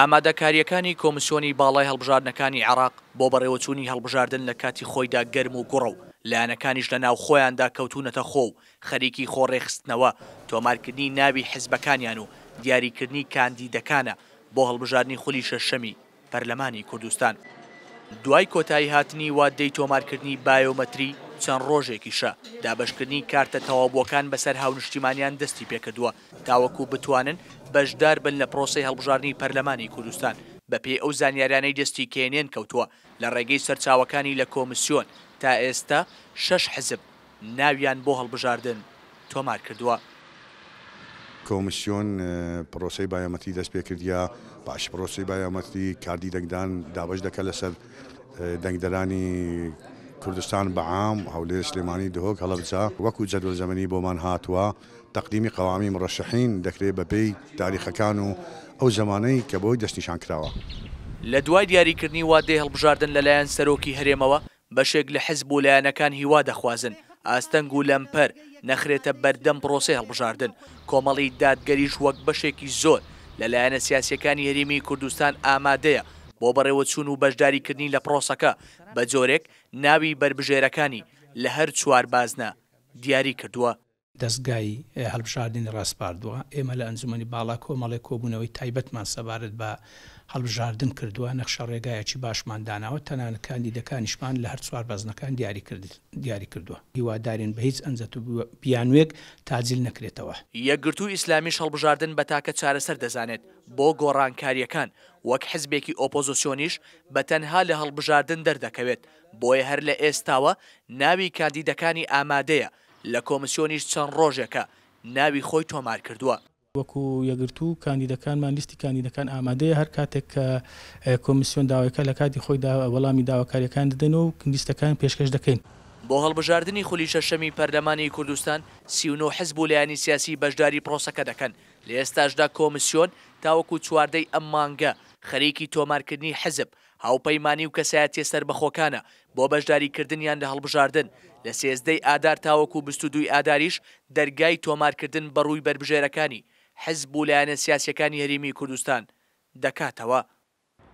ئامادەکاریەکانی کۆمسیۆنی باڵای هەڵبژاردنەکانی عراق بۆ بەڕێوەچوونی هەڵبژاردن لە کاتی خۆیدا گەرم و گوڕە و لایەنەکانیش لە ناو خۆیاندا کەوتونەتە خۆ و خەریکی خۆڕێخستنەوە تۆمارکردنی ناوی حزبەکانیان و دیاریکردنی کاندیدەکانە بۆ هەڵبژاردننی خولی شەشەمی پەرلەمانی کوردستان. دوای کۆتایی هاتنی وادەی تۆمارکردنی بایۆمەتری چەند ڕۆژێکیشە دابشکردنی کارتە تەوابووەکان بەسەر هاونشتیمانیان دەستی پێکردووە تاوەکو بتوانن بەشدار بن لە پرۆسی هەڵبژارنی پەرلەمانی کوردستان بەپێی ئەو زانیاریانەی دەستی کێنێن کەوتووە لە ڕێگەی سەرچاوەکانی لە کۆمسیۆن تا ئێستا شش حزب ناویان بۆ هەڵبژاردن تۆمار کردووە. کۆمسیۆن پرۆسی بایامەتی دەست پێکردیا باش پرۆسی بایامەتی کاردی دەنگدان دابش دەکە لەسەر دەنگدەرانی کوردستان بەعام هەولێ سلێمانی دهۆک هەڵبجا وەکو جەدول زمانی بۆمان هاتووە تەقدیمی قەوامی مڕەشحین دەکرێت بەپێی تاریخەکان و ئەو زمانەی کە بۆی دەستنیشان کراوە لە دوای دیاریکردنی وادێ هەڵبژاردن لەلایەن سەرۆکی هەرێمەوە بەشێک لە حز بۆ لایەنەکان هیوا دەخوازن ئاستەنگ و لەمپەر نەخرێتە بەردەم پرۆسی هەڵبژاردن کۆمەڵی دادگەریش وەک بەشێکی زۆر لەلایەنە سیاسەکانی هەرێمی کوردستان ئامادەیە بۆ بەڕێوە چوون و بەشداریکردنی لە پرۆسەکە بە جۆرێک ناوی بربژێرەکانی لە هەر چوار بازنە دیاری کردووە دەستگای هەڵبژاردن ڕاستپاردووە ئێمە لە ئەنجومی باڵا کۆمەڵێک کۆبوونەوەی تایبەتمان سەبارەت بە هەڵبژاردن کردووە نەخشە ڕێگایەکی باشمان داناوە تەنانەکانی دەکانیشمان لە هەر چوار بەزنەکان دیاری کردووە هیوادارین بە هیچ ئەنجەت پیانوێک تاجیل نەکرێتەوە یەکگرتو ئیسلامیش هەڵبژاردن بە تاکە چارەسەر دەزانێت بۆ گۆڕانکاریەکان وەک حزبێکی ئۆپۆزیسیۆنیش بە تەنها لە هەڵبژاردن دەردەکەوێت بۆیە هەر لە ئێستاوە ناوی کاندیدەکانی ئامادەیە لە کۆمسیۆنیش چەند ڕۆژێکە ناوی خۆی تۆمار کردووە. وەکو یەگرتو کاندیدەکانمان لیستی کاندیدەکان ئامادەیە هەر کاتێک کە کۆمیسیۆن داوایەکە لە کاتی خۆی وەڵامی داواکاریەکان دەدەن و لیستەکان پێشکەش دەکەین. بۆ هەڵبژاردننی خولی شەشەمی پەردەمانی کوردستان سیونۆ حزب و لایانی سیاسی بەشداری پرۆسەکە دەکەن لە ئێستاشدا کۆمیسیۆن تاوەکو چواردەی ئەم مانگە خەریکی تۆمارکردنی حزب هاوپەیمانی و کەسایەتی سەر بەخۆکانە بۆ بەشداریکردنیان لە هەڵبژاردن لە سێزدەی ئادار تاوەکو بستودوی ئاداریش دەرگای تۆمارکردن بەڕووی بربژێرەکانی حزب و لایەنە سیاسەکانی هەریمی کوردستان دەکاتەوە.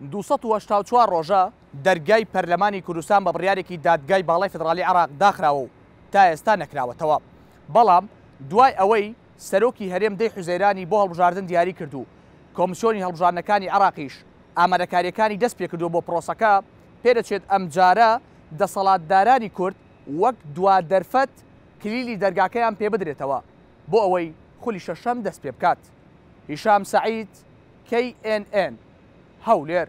1940 ڕۆژە دەرگای پەرلەمانی کوردستان بە بڕیارێکی دادگای باڵای فدرالی عراق داخراوە و تا ئێستا نەکراوەتەوە. بەڵام دوای ئەوەی سەرۆکی هەرێم دەی حوزەیرانی بۆ هەڵبژاردن دیاری کردو کۆمسیۆنی هەڵبژانەکانی عراقیش ئامادەکاریەکانی دەست پێکردو بۆ پرۆسەکە پێدەچێت ئەم جارە دەسەڵاتدارانی کورد وەک دوا دەرفەت کلیلی دەرگاکەیان پێ بدرێتەوە بۆ ئەوەی خولی شەشەم دەست پێ بکات. هیشام سعید KNN هەولێر.